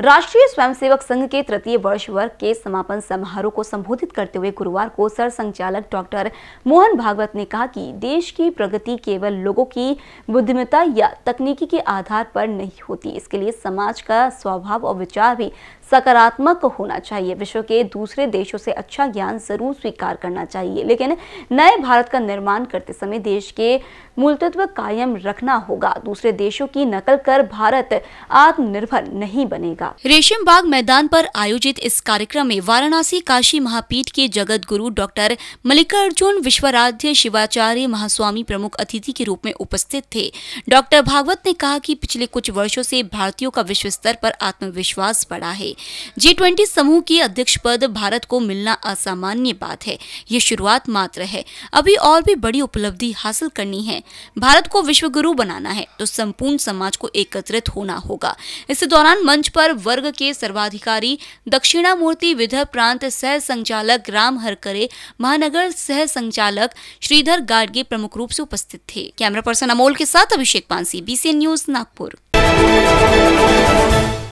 राष्ट्रीय स्वयंसेवक संघ के तृतीय वर्ष वर्ग के समापन समारोह को संबोधित करते हुए गुरुवार को सर संचालक डॉक्टर मोहन भागवत ने कहा कि देश की प्रगति केवल लोगों की बुद्धिमता या तकनीकी के आधार पर नहीं होती इसके लिए समाज का स्वभाव और विचार भी सकारात्मक होना चाहिए विश्व के दूसरे देशों से अच्छा ज्ञान जरूर स्वीकार करना चाहिए लेकिन नए भारत का निर्माण करते समय देश के मूलतत्व कायम रखना होगा दूसरे देशों की नकल कर भारत आत्मनिर्भर नहीं बनेगा रेशम बाग मैदान पर आयोजित इस कार्यक्रम में वाराणसी काशी महापीठ के जगत गुरु डॉक्टर मल्लिकार्जुन विश्वराध्य शिवाचार्य महास्वामी प्रमुख अतिथि के रूप में उपस्थित थे डॉक्टर भागवत ने कहा की पिछले कुछ वर्षो ऐसी भारतीयों का विश्व स्तर आरोप आत्मविश्वास बढ़ा है जी ट्वेंटी समूह की अध्यक्ष पद भारत को मिलना असामान्य बात है ये शुरुआत मात्र है अभी और भी बड़ी उपलब्धि हासिल करनी है भारत को विश्व गुरु बनाना है तो संपूर्ण समाज को एकत्रित होना होगा इस दौरान मंच पर वर्ग के सर्वाधिकारी दक्षिणा मूर्ति विदर्भ प्रांत सह संचालक राम हरकरे महानगर सह संचालक श्रीधर गाडगे प्रमुख रूप से उपस्थित थे कैमरा पर्सन अमोल के साथ अभिषेक पांसी बीसी न्यूज नागपुर